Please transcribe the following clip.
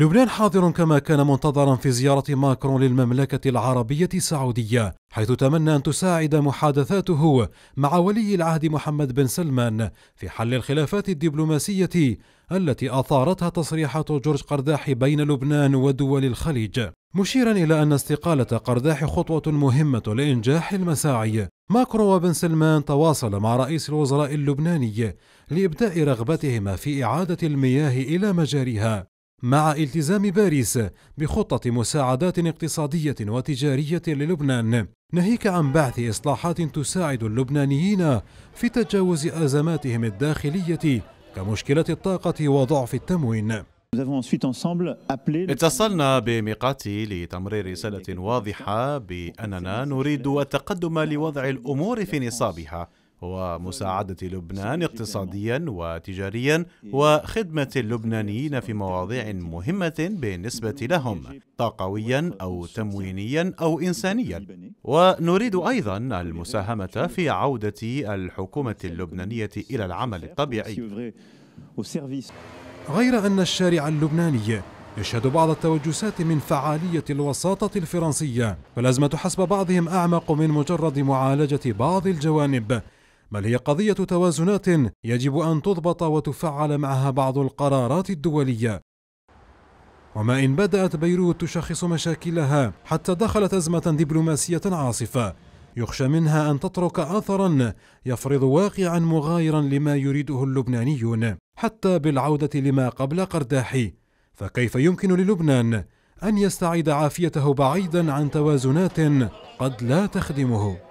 لبنان حاضر كما كان منتظرا في زيارة ماكرون للمملكة العربية السعودية حيث تمنى أن تساعد محادثاته مع ولي العهد محمد بن سلمان في حل الخلافات الدبلوماسية التي أثارتها تصريحات جورج قرداحي بين لبنان ودول الخليج مشيرا إلى أن استقالة قرداحي خطوة مهمة لإنجاح المساعي ماكرون وبن سلمان تواصل مع رئيس الوزراء اللبناني لإبداء رغبتهما في إعادة المياه إلى مجاريها مع التزام باريس بخطة مساعدات اقتصادية وتجارية للبنان ناهيك عن بعث إصلاحات تساعد اللبنانيين في تجاوز أزماتهم الداخلية كمشكلة الطاقة وضعف التموين اتصلنا بميقاتي لتمرير رسالة واضحة بأننا نريد التقدم لوضع الأمور في نصابها ومساعدة لبنان اقتصاديا وتجاريا إيه. وخدمة اللبنانيين في مواضيع مهمة بالنسبة لهم طاقويا أو تموينيا أو إنسانيا ونريد أيضا المساهمة في عودة الحكومة اللبنانية إلى العمل الطبيعي غير أن الشارع اللبناني يشهد بعض التوجسات من فعالية الوساطة الفرنسية فالأزمة حسب بعضهم أعمق من مجرد معالجة بعض الجوانب بل هي قضية توازنات يجب أن تضبط وتفعل معها بعض القرارات الدولية وما إن بدأت بيروت تشخص مشاكلها حتى دخلت أزمة دبلوماسية عاصفة يخشى منها أن تترك أثرا يفرض واقعا مغايرا لما يريده اللبنانيون حتى بالعودة لما قبل قرداحي فكيف يمكن للبنان أن يستعيد عافيته بعيدا عن توازنات قد لا تخدمه